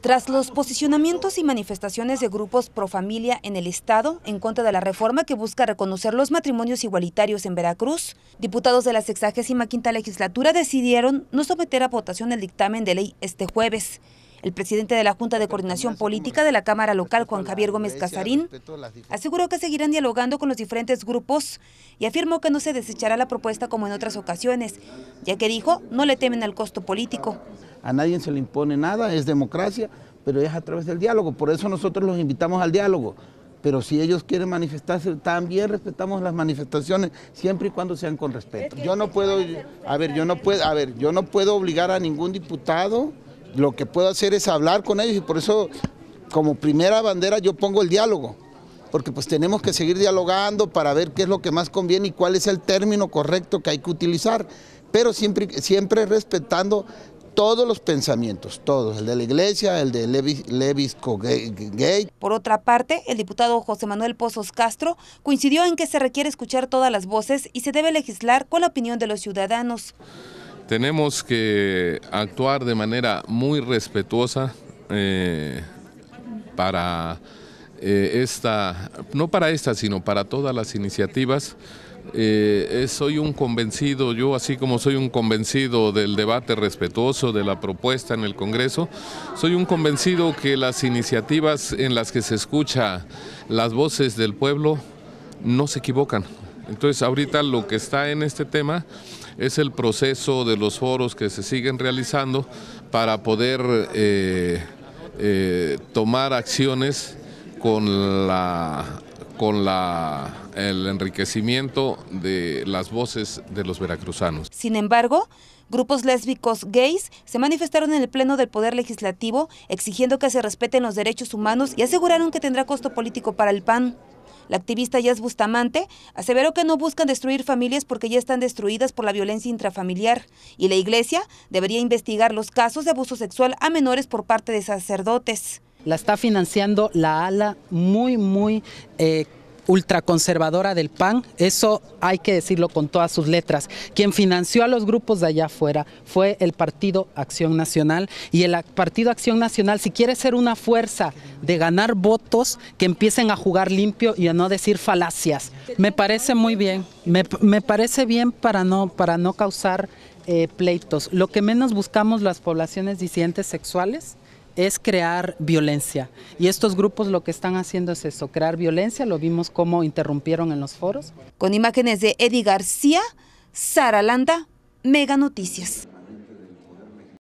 Tras los posicionamientos y manifestaciones de grupos pro familia en el Estado en contra de la reforma que busca reconocer los matrimonios igualitarios en Veracruz, diputados de la 65 legislatura decidieron no someter a votación el dictamen de ley este jueves. El presidente de la Junta de Coordinación Política de la Cámara Local, Juan Javier Gómez Casarín, aseguró que seguirán dialogando con los diferentes grupos y afirmó que no se desechará la propuesta como en otras ocasiones, ya que dijo no le temen al costo político a nadie se le impone nada, es democracia, pero es a través del diálogo. Por eso nosotros los invitamos al diálogo. Pero si ellos quieren manifestarse, también respetamos las manifestaciones, siempre y cuando sean con respeto. Yo no puedo, a ver, yo no puedo, a ver, yo no puedo obligar a ningún diputado. Lo que puedo hacer es hablar con ellos y por eso, como primera bandera, yo pongo el diálogo porque pues tenemos que seguir dialogando para ver qué es lo que más conviene y cuál es el término correcto que hay que utilizar, pero siempre, siempre respetando todos los pensamientos, todos, el de la iglesia, el de Levis, Gay. Por otra parte, el diputado José Manuel Pozos Castro coincidió en que se requiere escuchar todas las voces y se debe legislar con la opinión de los ciudadanos. Tenemos que actuar de manera muy respetuosa eh, para eh, esta, no para esta, sino para todas las iniciativas eh, eh, soy un convencido, yo así como soy un convencido del debate respetuoso, de la propuesta en el Congreso, soy un convencido que las iniciativas en las que se escucha las voces del pueblo no se equivocan. Entonces ahorita lo que está en este tema es el proceso de los foros que se siguen realizando para poder eh, tomar acciones con la con el enriquecimiento de las voces de los veracruzanos. Sin embargo, grupos lésbicos gays se manifestaron en el Pleno del Poder Legislativo exigiendo que se respeten los derechos humanos y aseguraron que tendrá costo político para el PAN. La activista Yas Bustamante aseveró que no buscan destruir familias porque ya están destruidas por la violencia intrafamiliar y la iglesia debería investigar los casos de abuso sexual a menores por parte de sacerdotes. La está financiando la ala muy, muy... Eh, ultraconservadora del PAN, eso hay que decirlo con todas sus letras. Quien financió a los grupos de allá afuera fue el Partido Acción Nacional y el Partido Acción Nacional, si quiere ser una fuerza de ganar votos, que empiecen a jugar limpio y a no decir falacias. Me parece muy bien, me, parece bien para no, para no causar eh, pleitos. Lo que menos buscamos las poblaciones disidentes sexuales es crear violencia. Y estos grupos lo que están haciendo es eso, crear violencia, lo vimos cómo interrumpieron en los foros. Con imágenes de Eddie García, Sara Landa, Mega Noticias.